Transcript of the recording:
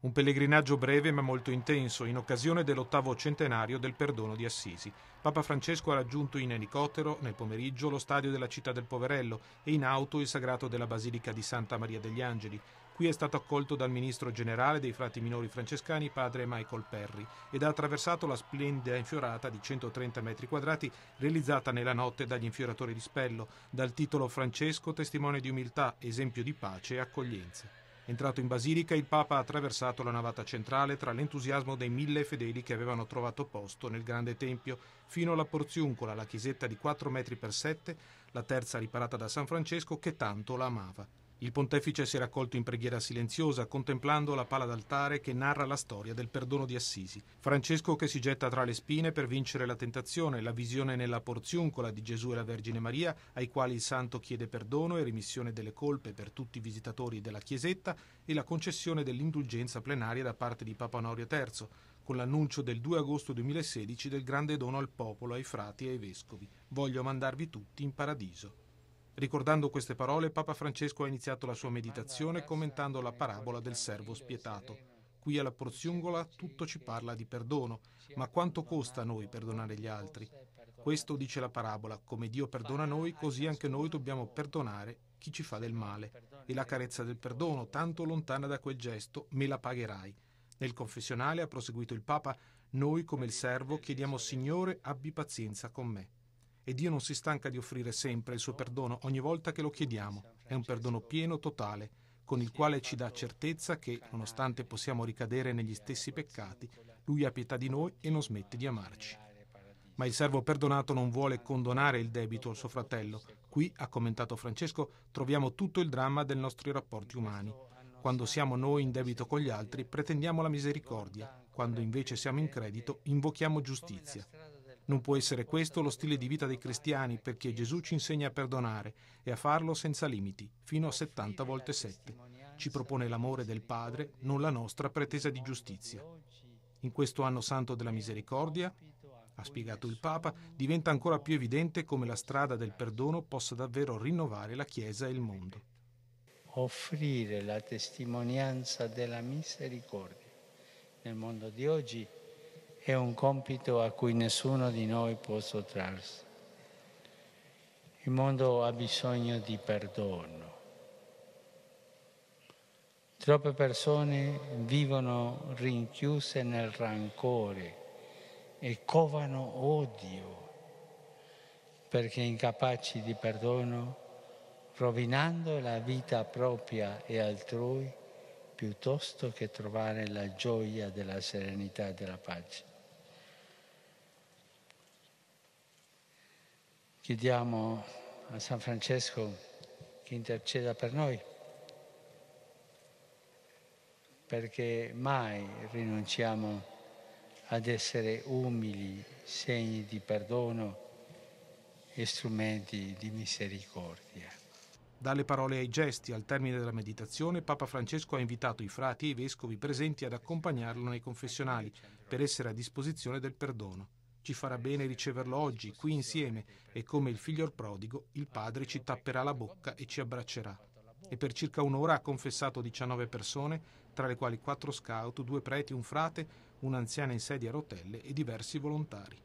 Un pellegrinaggio breve ma molto intenso in occasione dell'ottavo centenario del perdono di Assisi. Papa Francesco ha raggiunto in elicottero nel pomeriggio lo stadio della città del Poverello e in auto il sagrato della Basilica di Santa Maria degli Angeli. Qui è stato accolto dal ministro generale dei frati minori francescani, padre Michael Perry, ed ha attraversato la splendida infiorata di 130 metri quadrati realizzata nella notte dagli infioratori di Spello, dal titolo Francesco testimone di umiltà, esempio di pace e accoglienza. Entrato in basilica, il Papa ha attraversato la navata centrale tra l'entusiasmo dei mille fedeli che avevano trovato posto nel grande tempio, fino alla Porziuncola, la chiesetta di 4 metri per 7, la terza riparata da San Francesco che tanto la amava. Il pontefice si è raccolto in preghiera silenziosa, contemplando la pala d'altare che narra la storia del perdono di Assisi. Francesco che si getta tra le spine per vincere la tentazione, la visione nella porziuncola di Gesù e la Vergine Maria, ai quali il santo chiede perdono e remissione delle colpe per tutti i visitatori della chiesetta e la concessione dell'indulgenza plenaria da parte di Papa Norio III, con l'annuncio del 2 agosto 2016 del grande dono al popolo, ai frati e ai vescovi. Voglio mandarvi tutti in paradiso. Ricordando queste parole, Papa Francesco ha iniziato la sua meditazione commentando la parabola del servo spietato. Qui alla Porziungola tutto ci parla di perdono, ma quanto costa a noi perdonare gli altri? Questo dice la parabola, come Dio perdona noi, così anche noi dobbiamo perdonare chi ci fa del male. E la carezza del perdono, tanto lontana da quel gesto, me la pagherai. Nel confessionale, ha proseguito il Papa, noi come il servo chiediamo Signore abbi pazienza con me e Dio non si stanca di offrire sempre il suo perdono ogni volta che lo chiediamo. È un perdono pieno, totale, con il quale ci dà certezza che, nonostante possiamo ricadere negli stessi peccati, Lui ha pietà di noi e non smette di amarci. Ma il servo perdonato non vuole condonare il debito al suo fratello. Qui, ha commentato Francesco, troviamo tutto il dramma dei nostri rapporti umani. Quando siamo noi in debito con gli altri, pretendiamo la misericordia. Quando invece siamo in credito, invochiamo giustizia. Non può essere questo lo stile di vita dei cristiani perché Gesù ci insegna a perdonare e a farlo senza limiti, fino a 70 volte 7. Ci propone l'amore del Padre, non la nostra pretesa di giustizia. In questo anno santo della misericordia, ha spiegato il Papa, diventa ancora più evidente come la strada del perdono possa davvero rinnovare la Chiesa e il mondo. Offrire la testimonianza della misericordia nel mondo di oggi è un compito a cui nessuno di noi può sottrarsi. Il mondo ha bisogno di perdono. Troppe persone vivono rinchiuse nel rancore e covano odio perché incapaci di perdono, rovinando la vita propria e altrui piuttosto che trovare la gioia della serenità e della pace. Chiediamo a San Francesco che interceda per noi, perché mai rinunciamo ad essere umili, segni di perdono e strumenti di misericordia. Dalle parole ai gesti, al termine della meditazione, Papa Francesco ha invitato i frati e i vescovi presenti ad accompagnarlo nei confessionali per essere a disposizione del perdono. Ci farà bene riceverlo oggi, qui insieme, e come il figlio prodigo, il padre ci tapperà la bocca e ci abbraccerà. E per circa un'ora ha confessato 19 persone, tra le quali quattro scout, due preti, un frate, un'anziana in sedia a rotelle e diversi volontari.